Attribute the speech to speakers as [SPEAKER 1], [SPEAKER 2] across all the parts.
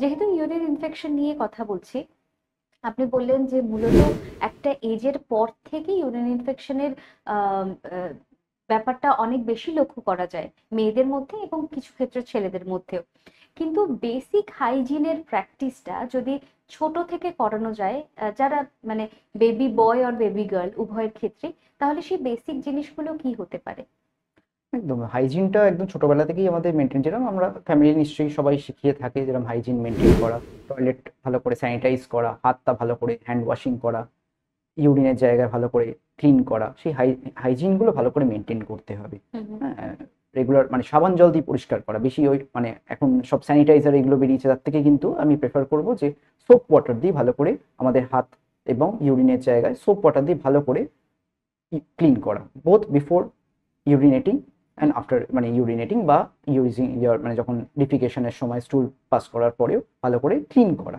[SPEAKER 1] যেহেতু urine infection নিয়ে কথা বলছি আপনি বললেন যে মূলত একটা এজের পর থেকে ইউরিন ইনফেকশনের ব্যাপারটা অনেক বেশি লক্ষ্য করা যায় মেয়েদের মধ্যে এবং কিছু ক্ষেত্রে ছেলেদের মধ্যেও কিন্তু বেসিক হাইজিনের প্র্যাকটিসটা যদি ছোট থেকে করানো যায় যারা মানে বেবি বয় আর বেবি গার্ল উভয়ের ক্ষেত্রে তাহলে সেই বেসিক জিনিসগুলো কি হতে পারে
[SPEAKER 2] একদম হাইজিনটা একদম ছোটবেলা থেকেই আমাদের মেনটেন যেরকম আমরা ফ্যামিলি নিশ্চয়ই সবাই শিখিয়ে থাকে যেরকম হাইজিন মেনটেন করা টয়লেট ভালো করে স্যানিটাইজ করা হাতটা ভালো করে হ্যান্ড ওয়াশিং করা ইউরিনের জায়গায় ভালো করে ক্লিন করা সেই হাইজিনগুলো ভালো করে মেনটেন করতে হবে হ্যাঁ রেগুলার মানে সাবান জল দিয়ে পরিষ্কার করা বেশি ওই মানে এখন সব স্যানিটাইজার এগুলো বেরিয়েছে তার থেকে কিন্তু আমি প্রেফার করব যে সোপ ওয়াটার দিয়ে ভালো করে আমাদের হাত এবং ইউরিনের জায়গায় সোপ ওয়াটার দিয়ে ভালো করে ক্লিন করা both before urinating and after মানে ইউরিনেটিং বা ইউরিজিং ইয়ার মানে যখন ডিফিকেশনের সময় স্টুল পাস করার পরেও ভালো করে ক্লিন করা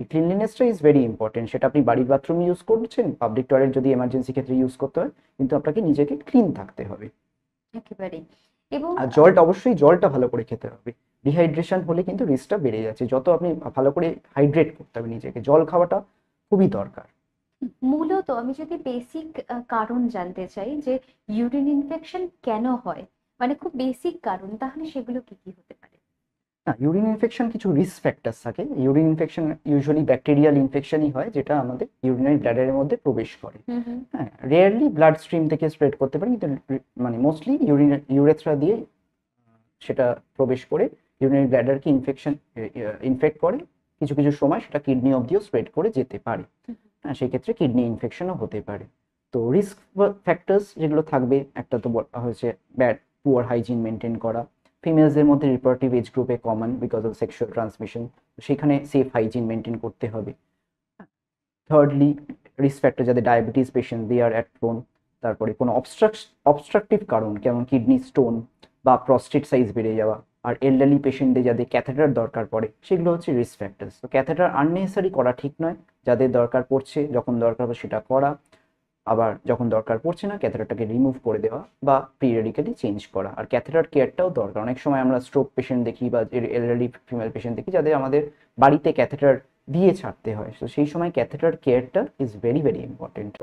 [SPEAKER 2] এই ক্লিনলিনেসটা ইজ ভেরি ইম্পর্টেন্ট সেটা আপনি বাড়ির বাথরুম ইউজ করছেন পাবলিক টয়লেট যদি এমার্জেন্সি ক্ষেত্রে ইউজ করতে হয় কিন্তু আপনাকে নিজেকে ক্লিন থাকতে হবে এবং আর জলটা অবশ্যই জলটা ভালো করে খেতে হবে ডিহাইড্রেশন হলে কিন্তু রিস্কটা বেড়ে যাচ্ছে যত আপনি ভালো করে হাইড্রেট করতে হবে নিজেকে জল খাওয়াটা খুবই দরকার
[SPEAKER 1] মূলত আমি যদি বেসিক কারণ জানতে চাই যে ইউরিন ইনফেকশন কেন হয় মানে খুব বেসিক কারণ তাহলে সেগুলো কি কি হতে পারে
[SPEAKER 2] না ইউরিন ইনফেকশন কিছু রিস্ক ফ্যাক্টর থাকে ইউরিন ইনফেকশন ইউজুয়ালি ব্যাকটেরিয়াল ইনফেকশনই হয় যেটা আমাদের ইউরিনারি ব্লাডের মধ্যে প্রবেশ করে হ্যাঁ রেয়ারলি ব্লাড স্ট্রিম থেকে স্প্রেড করতে পারে কিন্তু মানে মোস্টলি ইউরিন ইউরেথ্রা দিয়ে সেটা প্রবেশ করে ইউরিনারি ব্লাডারকে ইনফেকশন ইনফেক্ট করে কিছু কিছু সময় সেটা কিডনি অবধিও স্প্রেড করে যেতে পারে হ্যাঁ সেই ক্ষেত্রে কিডনি ইনফেকশনও হতে পারে তো রিস্ক ফ্যাক্টরস যেগুলো থাকবে একটা তো হয়েছে ব্যাড পুয়ার হাইজিন মেনটেন করা ফিমেলসদের মধ্যে রিপ্রোডাক্টিভ এজ গ্রুপে common because of sexual transmission সেখানে সেফ হাইজিন মেনটেন করতে হবে থার্ডলি রিস্ক ফ্যাক্টর যাদের diabetes patient they are at phone তারপরে কোনো অবস্ট্রাক অবস্ট্রাকটিভ কারণ কেমন কিডনি স্টোন বা প্রস্টেট সাইজ বেড়ে যাওয়া আর এল্ডারলি পেশেন্টদের যাদের ক্যাথেটার দরকার পড়ে সেগুলো হচ্ছে রিস্ক ফ্যাক্টরস তো ক্যাথেটার আননেসারি করা ঠিক নয় যাদের দরকার পড়ছে যখন দরকার হবে সেটা করা আবার যখন দরকার পড়ছে না ক্যাথেটারটাকে রিমুভ করে দেওয়া বা পিরিয়ডিক্যালি চেঞ্জ করা আর ক্যাথেটার কেয়ারটাও দরকার অনেক সময় আমরা স্ট্রোক পেশেন্ট দেখি বা এলরেডি ফিমেল পেশেন্ট দেখি যাদের আমাদের বাড়িতে ক্যাথেটার দিয়ে ছাড়তে হয় তো সেই সময় ক্যাথেটার কেয়ারটা ইজ ভেরি ভেরি ইম্পর্টেন্ট